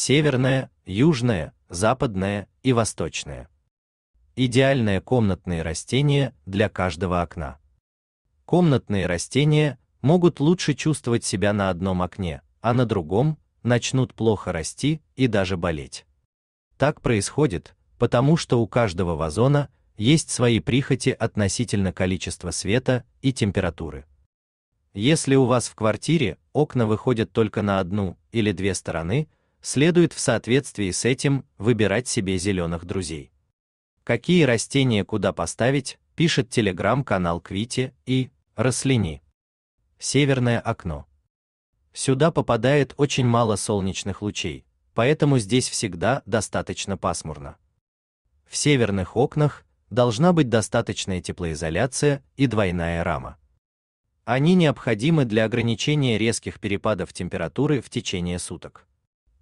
Северное, Южное, Западное и Восточное. Идеальное комнатное растение для каждого окна. Комнатные растения могут лучше чувствовать себя на одном окне, а на другом начнут плохо расти и даже болеть. Так происходит, потому что у каждого вазона есть свои прихоти относительно количества света и температуры. Если у вас в квартире окна выходят только на одну или две стороны, следует в соответствии с этим выбирать себе зеленых друзей. Какие растения куда поставить, пишет телеграм-канал Квити и Рослини. Северное окно. Сюда попадает очень мало солнечных лучей, поэтому здесь всегда достаточно пасмурно. В северных окнах должна быть достаточная теплоизоляция и двойная рама. Они необходимы для ограничения резких перепадов температуры в течение суток.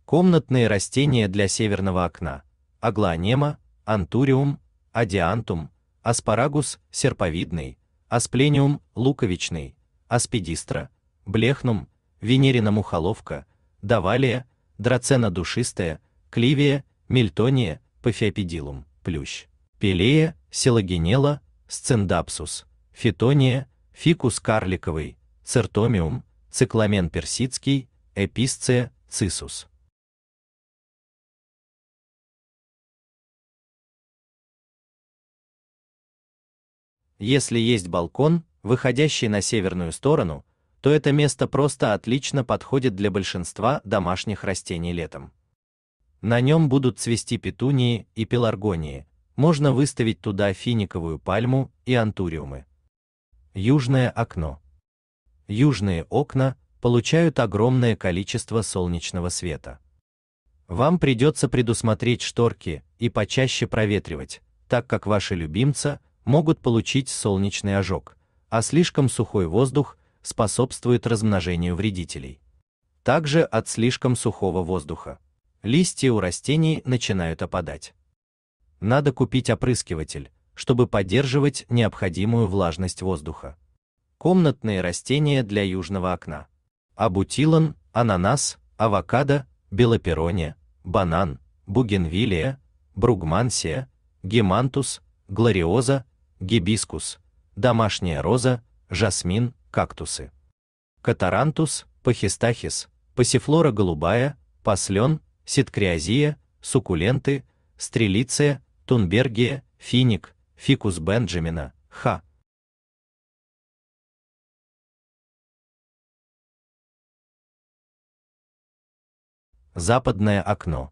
Комнатные растения для северного окна: агланема, антуриум, адиантум, аспарагус серповидный, асплениум луковичный, аспидистра, блехнум, венерина мухоловка, давалия, драцена душистая, кливия, мельтония, пафиопедилум, плющ, пелея, селогенела, сцендапсус, фитония, фикус карликовый, цертомиум, цикламен персидский, эписция, цисус. Если есть балкон, выходящий на северную сторону, то это место просто отлично подходит для большинства домашних растений летом. На нем будут цвести петунии и пеларгонии. Можно выставить туда финиковую пальму и антуриумы. Южное окно. Южные окна получают огромное количество солнечного света. Вам придется предусмотреть шторки и почаще проветривать, так как ваши любимцы могут получить солнечный ожог, а слишком сухой воздух способствует размножению вредителей. Также от слишком сухого воздуха листья у растений начинают опадать. Надо купить опрыскиватель, чтобы поддерживать необходимую влажность воздуха. Комнатные растения для южного окна. Абутилан, ананас, авокадо, белоперония, банан, бугенвилия, бругмансия, гемантус, глориоза, гибискус, домашняя роза, жасмин, кактусы. Катарантус, пахистахис, пасифлора голубая, паслен, ситкриазия, суккуленты, стрелиция, тунбергия, финик, фикус бенджамина, ха. Западное окно.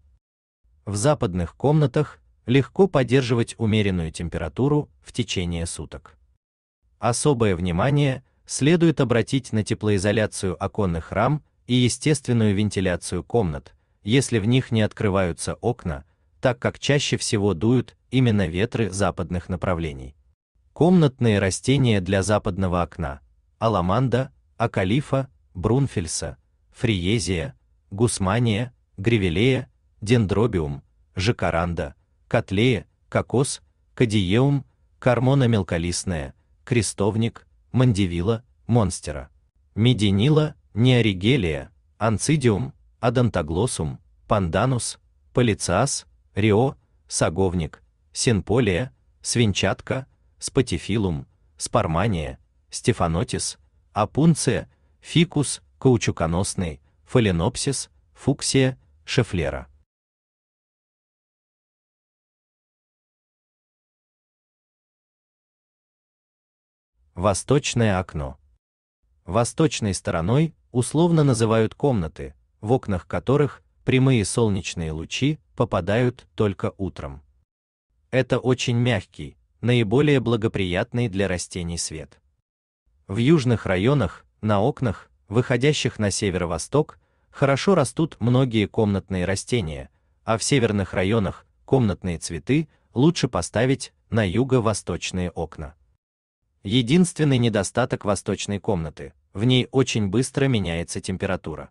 В западных комнатах легко поддерживать умеренную температуру в течение суток. Особое внимание следует обратить на теплоизоляцию оконных рам и естественную вентиляцию комнат, если в них не открываются окна, так как чаще всего дуют именно ветры западных направлений. Комнатные растения для западного окна: аламанда, акалифа, брунфельса, фриезия, гусмания, гривелея, дендробиум, жакаранда, котлея, кокос, кадиеум, кармона мелколистная, крестовник, мандевила, монстера, мединила, неоригелия, анцидиум, адантоглоссум, панданус, полицаас, рио, саговник, синполия, свинчатка, спатифилум, спармания, стефанотис, апунция, фикус, каучуконосный, фаленопсис, фуксия, шефлера. Восточное окно. Восточной стороной условно называют комнаты, в окнах которых прямые солнечные лучи попадают только утром. Это очень мягкий, наиболее благоприятный для растений свет. В южных районах, на окнах, выходящих на северо-восток, хорошо растут многие комнатные растения, а в северных районах комнатные цветы лучше поставить на юго-восточные окна. Единственный недостаток восточной комнаты – в ней очень быстро меняется температура.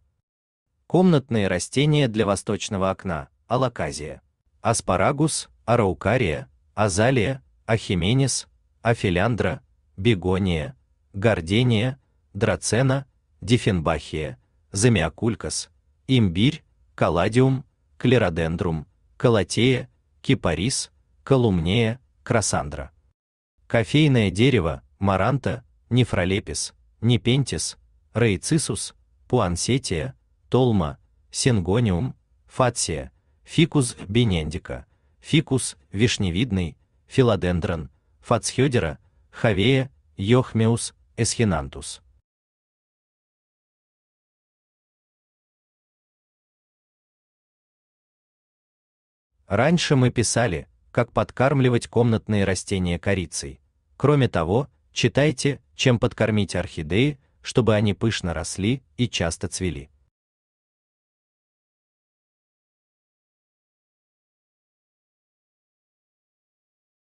Комнатные растения для восточного окна – алаказия, аспарагус, араукария, азалия, ахименис, афиляндра, бегония, гордения, драцена, дифенбахия, замиокулькас, имбирь, каладиум, клеродендрум, колотея, кипарис, колумнея, красандра кофейное дерево, маранта, нефролепис, непентис, рейцисус, пуансетия, толма, сингониум, фатсия, фикус бенендика, фикус вишневидный, филодендрон, фацхёдера, хавея, йохмеус, эсхинантус. Раньше мы писали, как подкармливать комнатные растения корицей. Кроме того, читайте, чем подкормить орхидеи, чтобы они пышно росли и часто цвели.